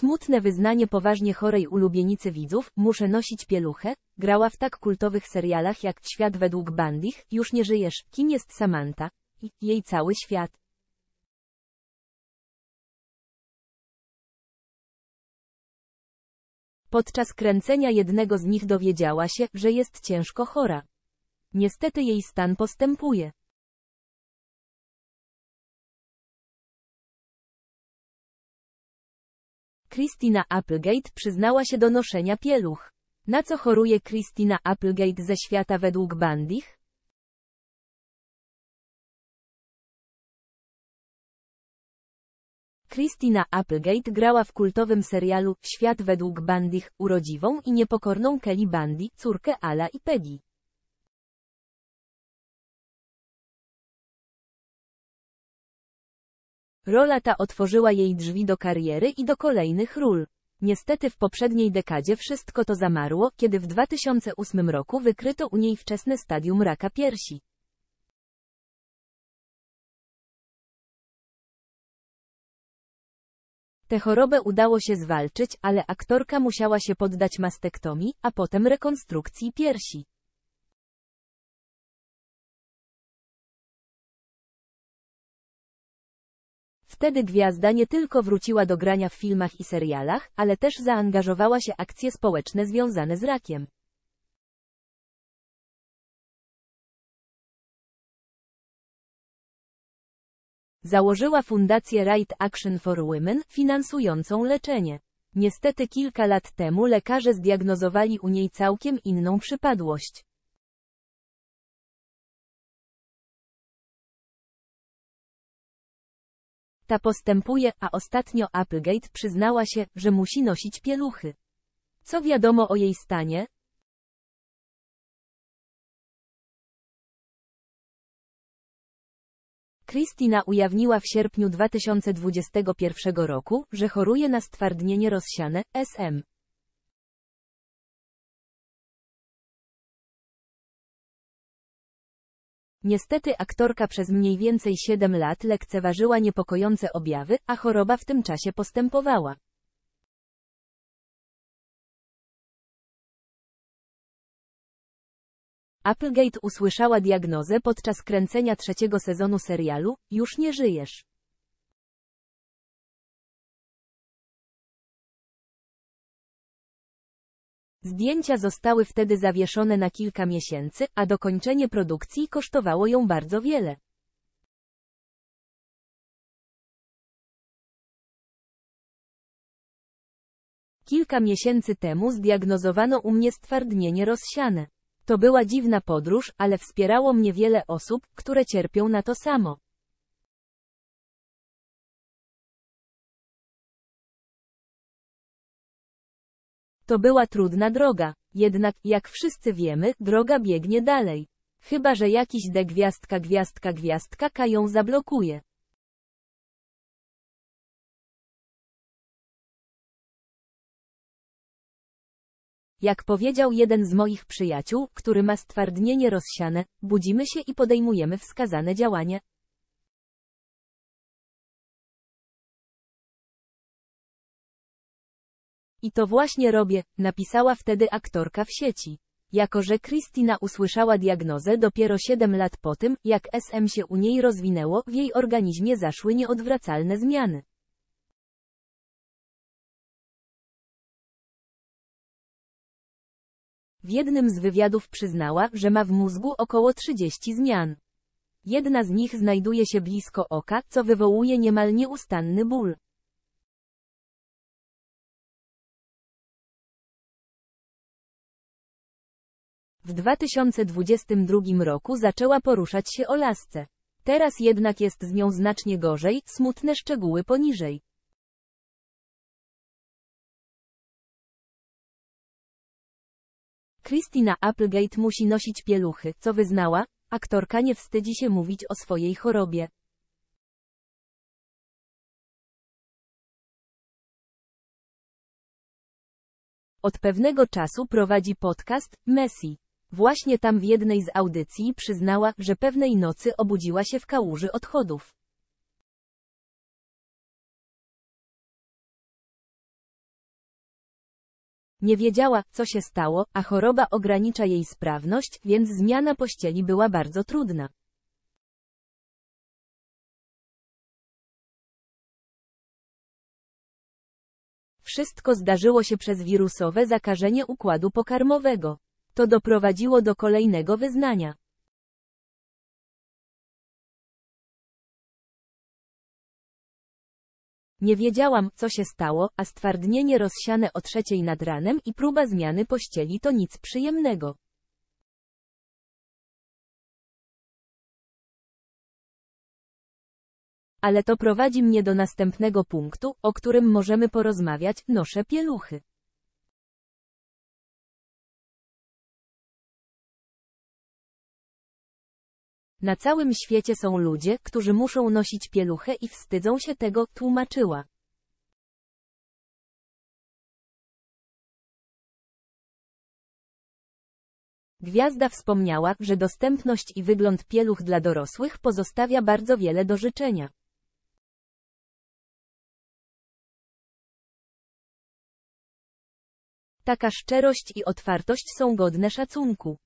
Smutne wyznanie poważnie chorej ulubienicy widzów, muszę nosić pieluchę, grała w tak kultowych serialach jak Świat według Bandich, Już nie żyjesz, kim jest Samantha, i jej cały świat. Podczas kręcenia jednego z nich dowiedziała się, że jest ciężko chora. Niestety jej stan postępuje. Christina Applegate przyznała się do noszenia pieluch. Na co choruje Christina Applegate ze świata według Bandich? Christina Applegate grała w kultowym serialu Świat według Bandich urodziwą i niepokorną Kelly Bandy, córkę Ala i Peggy. Rola ta otworzyła jej drzwi do kariery i do kolejnych ról. Niestety w poprzedniej dekadzie wszystko to zamarło, kiedy w 2008 roku wykryto u niej wczesne stadium raka piersi. Tę chorobę udało się zwalczyć, ale aktorka musiała się poddać mastektomii, a potem rekonstrukcji piersi. Wtedy gwiazda nie tylko wróciła do grania w filmach i serialach, ale też zaangażowała się w akcje społeczne związane z rakiem. Założyła fundację Right Action for Women, finansującą leczenie. Niestety kilka lat temu lekarze zdiagnozowali u niej całkiem inną przypadłość. Ta postępuje, a ostatnio Applegate przyznała się, że musi nosić pieluchy. Co wiadomo o jej stanie? Kristina ujawniła w sierpniu 2021 roku, że choruje na stwardnienie rozsiane, SM. Niestety aktorka przez mniej więcej 7 lat lekceważyła niepokojące objawy, a choroba w tym czasie postępowała. Applegate usłyszała diagnozę podczas kręcenia trzeciego sezonu serialu, już nie żyjesz. Zdjęcia zostały wtedy zawieszone na kilka miesięcy, a dokończenie produkcji kosztowało ją bardzo wiele. Kilka miesięcy temu zdiagnozowano u mnie stwardnienie rozsiane. To była dziwna podróż, ale wspierało mnie wiele osób, które cierpią na to samo. To była trudna droga, jednak, jak wszyscy wiemy, droga biegnie dalej. Chyba, że jakiś de gwiazdka gwiazdka gwiazdka K ją zablokuje. Jak powiedział jeden z moich przyjaciół, który ma stwardnienie rozsiane, budzimy się i podejmujemy wskazane działanie, I to właśnie robię, napisała wtedy aktorka w sieci. Jako że Kristina usłyszała diagnozę dopiero 7 lat po tym, jak SM się u niej rozwinęło, w jej organizmie zaszły nieodwracalne zmiany. W jednym z wywiadów przyznała, że ma w mózgu około 30 zmian. Jedna z nich znajduje się blisko oka, co wywołuje niemal nieustanny ból. W 2022 roku zaczęła poruszać się o lasce. Teraz jednak jest z nią znacznie gorzej, smutne szczegóły poniżej. Christina Applegate musi nosić pieluchy, co wyznała, aktorka nie wstydzi się mówić o swojej chorobie. Od pewnego czasu prowadzi podcast Messi. Właśnie tam w jednej z audycji przyznała, że pewnej nocy obudziła się w kałuży odchodów. Nie wiedziała, co się stało, a choroba ogranicza jej sprawność, więc zmiana pościeli była bardzo trudna. Wszystko zdarzyło się przez wirusowe zakażenie układu pokarmowego to doprowadziło do kolejnego wyznania. Nie wiedziałam, co się stało, a stwardnienie rozsiane o trzeciej nad ranem i próba zmiany pościeli to nic przyjemnego. Ale to prowadzi mnie do następnego punktu, o którym możemy porozmawiać, noszę pieluchy. Na całym świecie są ludzie, którzy muszą nosić pieluchę i wstydzą się tego, tłumaczyła. Gwiazda wspomniała, że dostępność i wygląd pieluch dla dorosłych pozostawia bardzo wiele do życzenia. Taka szczerość i otwartość są godne szacunku.